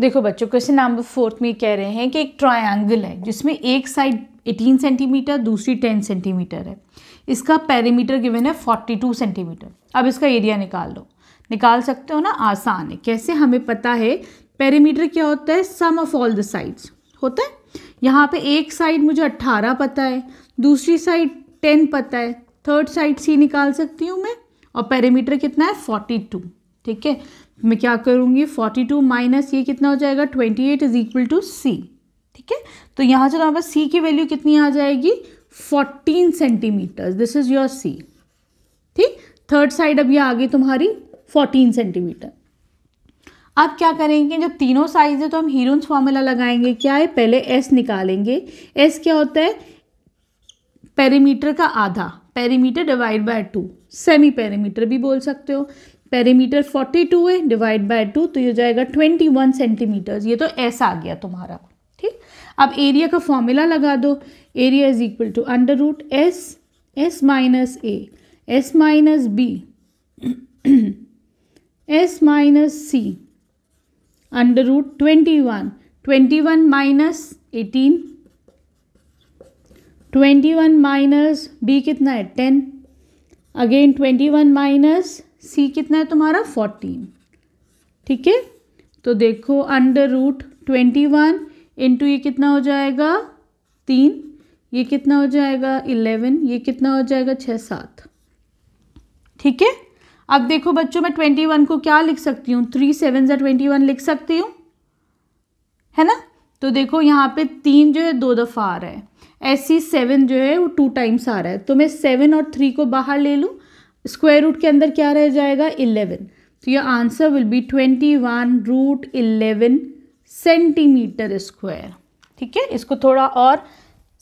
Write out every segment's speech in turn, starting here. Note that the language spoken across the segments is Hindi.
देखो बच्चों क्वेश्चन नंबर फोर्थ में कह रहे हैं कि एक ट्रायंगल है जिसमें एक साइड 18 सेंटीमीटर दूसरी 10 सेंटीमीटर है इसका पैरीमीटर गिवन है 42 सेंटीमीटर अब इसका एरिया निकाल लो निकाल सकते हो ना आसान है कैसे हमें पता है पैरीमीटर क्या होता है sum of all the sides होता है यहाँ पे एक साइड मुझे 18 पता है दूसरी साइड 10 पता है थर्ड साइड सी निकाल सकती हूँ मैं और पैरीमीटर कितना है फोर्टी ठीक है मैं क्या करूँगी फोर्टी टू माइनस ये कितना हो जाएगा twenty eight is equal to C ठीक है तो यहाँ चलो हमारे सी की वैल्यू कितनी आ जाएगी fourteen centimetre this is your C ठीक थर्ड साइड अब ये आ गई तुम्हारी फोर्टीन सेंटीमीटर अब क्या करेंगे जब तीनों साइज है तो हम हीरोन्स फॉर्मूला लगाएंगे क्या है पहले एस निकालेंगे एस क्या होता है पेरीमीटर का आधा perimeter divide by two semi perimeter भी बोल सकते हो पेरीमीटर 42 है डिवाइड बाय टू तो ये जाएगा जाएगा 21 सेंटीमीटर्स ये तो ऐसा आ गया तुम्हारा ठीक अब एरिया का फॉर्मूला लगा दो area is equal to under root S S minus A S minus B S minus C under root twenty one twenty one minus eighteen twenty one minus B कितना है ten again twenty one minus C कितना है तुम्हारा फोर्टीन ठीक है तो देखो under root twenty one into ये कितना हो जाएगा तीन ये कितना हो जाएगा इलेवन ये कितना हो जाएगा छः सात ठीक है अब देखो बच्चों मैं ट्वेंटी वन को क्या लिख सकती हूँ थ्री सेवन ज़ा ट्वेंटी वन लिख सकती हूँ है ना तो देखो यहाँ पे तीन जो है दो दफ़ा आ रहा है ऐसी सेवन जो है वो टू टाइम्स आ रहा है तो मैं सेवन और थ्री को बाहर ले लूँ स्क्वायर रूट के अंदर क्या रह जाएगा इलेवन तो ये answer will be twenty one root eleven centimetre square ठीक है इसको थोड़ा और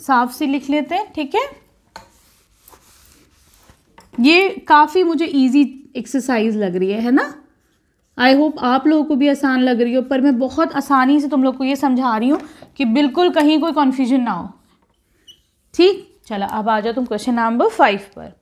साफ से लिख लेते हैं ठीक है ये काफ़ी मुझे इजी एक्सरसाइज लग रही है है ना आई होप आप लोगों को भी आसान लग रही हो पर मैं बहुत आसानी से तुम लोग को ये समझा रही हूँ कि बिल्कुल कहीं कोई कन्फ्यूजन ना हो ठीक चला अब आ जाओ तुम क्वेश्चन नंबर फाइव पर